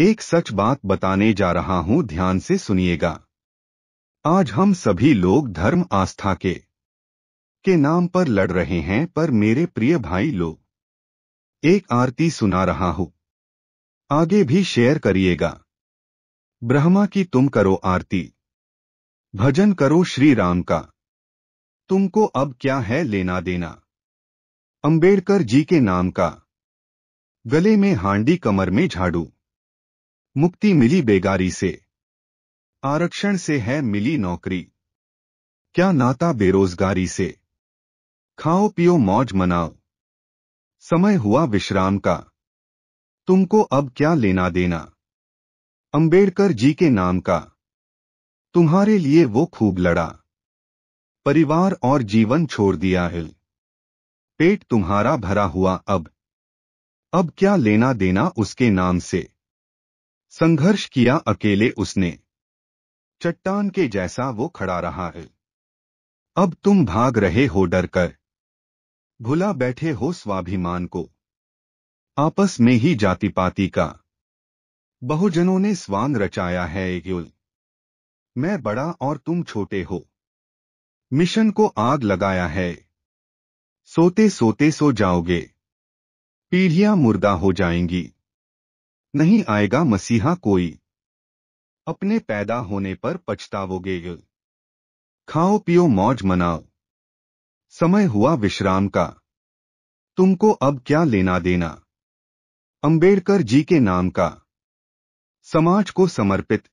एक सच बात बताने जा रहा हूं ध्यान से सुनिएगा आज हम सभी लोग धर्म आस्था के के नाम पर लड़ रहे हैं पर मेरे प्रिय भाई लोग एक आरती सुना रहा हूं आगे भी शेयर करिएगा ब्रह्मा की तुम करो आरती भजन करो श्री राम का तुमको अब क्या है लेना देना अंबेडकर जी के नाम का गले में हांडी कमर में झाड़ू मुक्ति मिली बेगारी से आरक्षण से है मिली नौकरी क्या नाता बेरोजगारी से खाओ पियो मौज मनाओ समय हुआ विश्राम का तुमको अब क्या लेना देना अंबेडकर जी के नाम का तुम्हारे लिए वो खूब लड़ा परिवार और जीवन छोड़ दिया हिल पेट तुम्हारा भरा हुआ अब अब क्या लेना देना उसके नाम से संघर्ष किया अकेले उसने चट्टान के जैसा वो खड़ा रहा है अब तुम भाग रहे हो डरकर भुला बैठे हो स्वाभिमान को आपस में ही जाति पाति का बहुजनों ने स्वांग रचाया है युल मैं बड़ा और तुम छोटे हो मिशन को आग लगाया है सोते सोते सो जाओगे पीढ़ियां मुर्दा हो जाएंगी नहीं आएगा मसीहा कोई अपने पैदा होने पर पछतावोगे खाओ पियो मौज मनाओ समय हुआ विश्राम का तुमको अब क्या लेना देना अंबेडकर जी के नाम का समाज को समर्पित